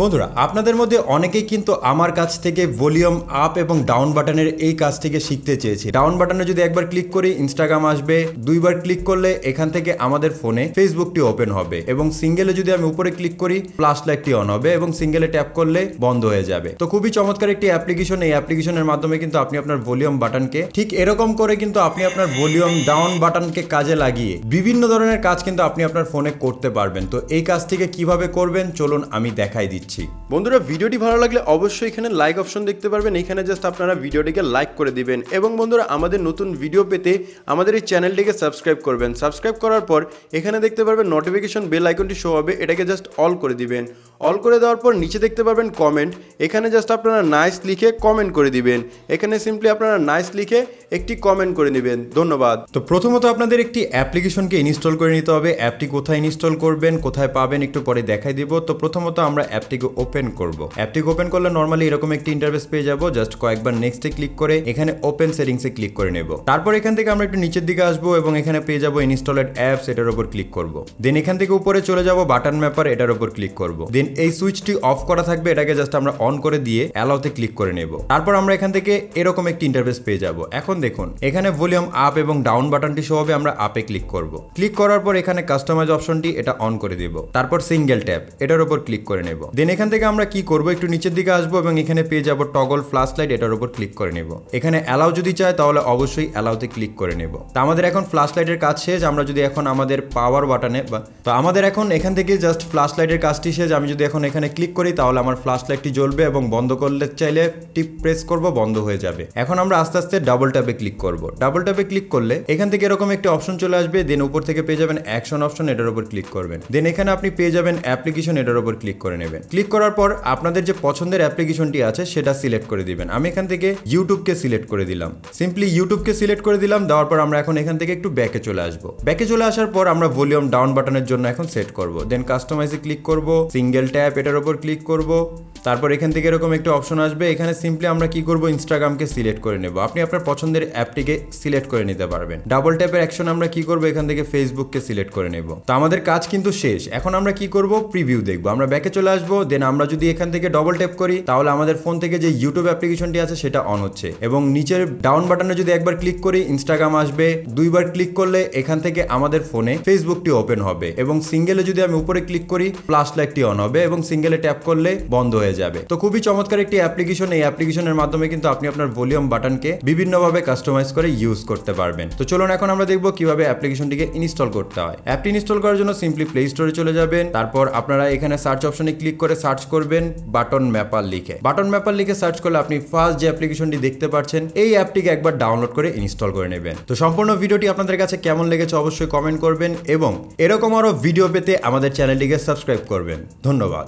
বন্ধুরা আপনাদের মধ্যে অনেকেই কিন্তু আমার কাছ থেকে ভলিউম আপ এবং ডাউন বাটনের এই কাজ থেকে শিখতে চেয়েছি ডাউন বাটনে যদি একবার ক্লিক করি ইনস্টাগ্রাম আসবে দুইবার ক্লিক করলে এখান থেকে আমাদের ফোনে ফেসবুকটি ওপেন হবে এবং সিঙ্গেলে যদি আমি উপরে ক্লিক করি প্লাস লাইটটি অন হবে এবং সিঙ্গেলে ট্যাপ করলে বন্ধ হয়ে যাবে তো খুবই চমৎকার একটি অ্যাপ্লিকেশন এই অ্যাপ্লিকেশনের মাধ্যমে কিন্তু আপনি আপনার ভলিউম বাটনকে ঠিক এরকম করে কিন্তু আপনি আপনার ভলিউম ডাউন বাটনকে কাজে লাগিয়ে বিভিন্ন ধরনের কাজ কিন্তু আপনি আপনার ফোনে করতে পারবেন তো এই কাজটিকে কিভাবে করবেন চলুন আমি দেখাই দিচ্ছি দিচ্ছি বন্ধুরা ভিডিওটি ভালো লাগলে অবশ্যই এখানে লাইক অপশন দেখতে পারবেন এখানে জাস্ট আপনারা ভিডিওটিকে লাইক করে দিবেন এবং বন্ধুরা আমাদের নতুন ভিডিও পেতে আমাদের এই চ্যানেলটিকে সাবস্ক্রাইব করবেন সাবস্ক্রাইব করার পর এখানে দেখতে পারবেন নোটিফিকেশন বেল আইকনটি শো হবে এটাকে জাস্ট অল করে দিবেন অল করে দেওয়ার পর নিচে দেখতে পারবেন কমেন্ট এখানে জাস্ট আপনারা নাইস লিখে কমেন্ট করে দিবেন এখানে সিম্পলি আপনারা নাইস লিখে একটি কমেন্ট করে নেবেন ধন্যবাদ তো প্রথমত আপনাদের একটি অ্যাপ্লিকেশনকে ইনস্টল করে নিতে হবে অ্যাপটি কোথায় ইনস্টল করবেন কোথায় পাবেন একটু পরে দেখাই দিব তো প্রথমত আমরা অ্যাপটি অ্যাপটিকে ওপেন করব অ্যাপটিকে ওপেন করলে নর্মালি এরকম একটি ইন্টারফেস পেয়ে যাব জাস্ট কয়েকবার নেক্সটে ক্লিক করে এখানে ওপেন এ ক্লিক করে নেব তারপর এখান থেকে আমরা একটু নিচের দিকে আসবো এবং এখানে পেয়ে যাব ইনস্টলেড অ্যাপস এটার উপর ক্লিক করব দেন এখান থেকে উপরে চলে যাব বাটন ম্যাপার এটার উপর ক্লিক করব দেন এই সুইচটি অফ করা থাকবে এটাকে জাস্ট আমরা অন করে দিয়ে অ্যালাউতে ক্লিক করে নেব তারপর আমরা এখান থেকে এরকম একটি ইন্টারফেস পেয়ে যাব এখন দেখুন এখানে ভলিউম আপ এবং ডাউন বাটনটি সহ হবে আমরা আপে ক্লিক করব ক্লিক করার পর এখানে কাস্টমাইজ অপশনটি এটা অন করে দেব তারপর সিঙ্গেল ট্যাপ এটার উপর ক্লিক করে নেব দেন এখান থেকে আমরা কি করব একটু নিচের দিকে আসবো এবং এখানে পেয়ে যাবো টগল ফ্লাশ লাইট এটার উপর ক্লিক করে নেব এখানে অ্যালাউ যদি চাই তাহলে অবশ্যই অ্যালাউতে ক্লিক করে নেব তো আমাদের এখন ফ্লাশ লাইটের কাজ শেষ আমরা যদি এখন আমাদের পাওয়ার বাটনে বা তো আমাদের এখন এখান থেকে জাস্ট ফ্লাশ লাইটের কাজটি শেষ আমি যদি এখন এখানে ক্লিক করি তাহলে আমার ফ্লাশ লাইটটি জ্বলবে এবং বন্ধ করলে চাইলে টিপ প্রেস করব বন্ধ হয়ে যাবে এখন আমরা আস্তে আস্তে ডাবল ট্যাপে ক্লিক করব ডাবল ট্যাপে ক্লিক করলে এখান থেকে এরকম একটি অপশন চলে আসবে দেন উপর থেকে পেয়ে যাবেন অ্যাকশন অপশন এটার উপর ক্লিক করবেন দেন এখানে আপনি পেয়ে যাবেন অ্যাপ্লিকেশন এটার উপর ক্লিক করে নেবেন ক্লিক করার পর আপনাদের যে পছন্দের অ্যাপ্লিকেশনটি আছে সেটা সিলেক্ট করে দিবেন আমি এখান থেকে ইউটিউবকে সিলেক্ট করে দিলাম সিম্পলি ইউটিউবকে সিলেক্ট করে দিলাম দেওয়ার পর আমরা এখন এখান থেকে একটু ব্যাকে চলে আসব ব্যাকে চলে আসার পর আমরা ভলিউম ডাউন বাটনের জন্য এখন সেট করব দেন কাস্টমাইজে ক্লিক করব সিঙ্গেল ট্যাপ এটার উপর ক্লিক করব তারপর এখান থেকে এরকম একটি অপশন আসবে এখানে সিম্পলি আমরা কি করব ইনস্টাগ্রামকে সিলেক্ট করে নেব আপনি আপনার পছন্দের অ্যাপটিকে সিলেক্ট করে নিতে পারবেন ডাবল ট্যাপের অ্যাকশন আমরা কি করব এখান থেকে ফেসবুককে সিলেক্ট করে নেব তো আমাদের কাজ কিন্তু শেষ এখন আমরা কি করব প্রিভিউ দেখব আমরা ব্যাকে চলে আসবো দেন আমরা যদি এখান থেকে ডবল ট্যাপ করি তাহলে আমাদের ফোন থেকে যে ইউটিউব অ্যাপ্লিকেশনটি আছে সেটা অন হচ্ছে এবং নিচের ডাউন বাটনে যদি একবার ক্লিক করি ইনস্টাগ্রাম আসবে দুইবার ক্লিক করলে এখান থেকে আমাদের ফোনে ফেসবুকটি ওপেন হবে এবং সিঙ্গেলে যদি আমি উপরে ক্লিক করি প্লাস লাইটটি অন হবে এবং সিঙ্গেলে ট্যাপ করলে বন্ধ হয়ে হয়ে যাবে তো খুবই চমৎকার একটি অ্যাপ্লিকেশন এই অ্যাপ্লিকেশনের মাধ্যমে কিন্তু আপনি আপনার ভলিউম বাটনকে বিভিন্নভাবে কাস্টমাইজ করে ইউজ করতে পারবেন তো চলুন এখন আমরা দেখব কিভাবে অ্যাপ্লিকেশনটিকে ইনস্টল করতে হয় অ্যাপটি ইনস্টল করার জন্য সিম্পলি প্লে স্টোরে চলে যাবেন তারপর আপনারা এখানে সার্চ অপশনে ক্লিক করে সার্চ করবেন বাটন ম্যাপার লিখে বাটন ম্যাপার লিখে সার্চ করলে আপনি ফার্স্ট যে অ্যাপ্লিকেশনটি দেখতে পাচ্ছেন এই অ্যাপটিকে একবার ডাউনলোড করে ইনস্টল করে নেবেন তো সম্পূর্ণ ভিডিওটি আপনাদের কাছে কেমন লেগেছে অবশ্যই কমেন্ট করবেন এবং এরকম আরও ভিডিও পেতে আমাদের চ্যানেলটিকে সাবস্ক্রাইব করবেন ধন্যবাদ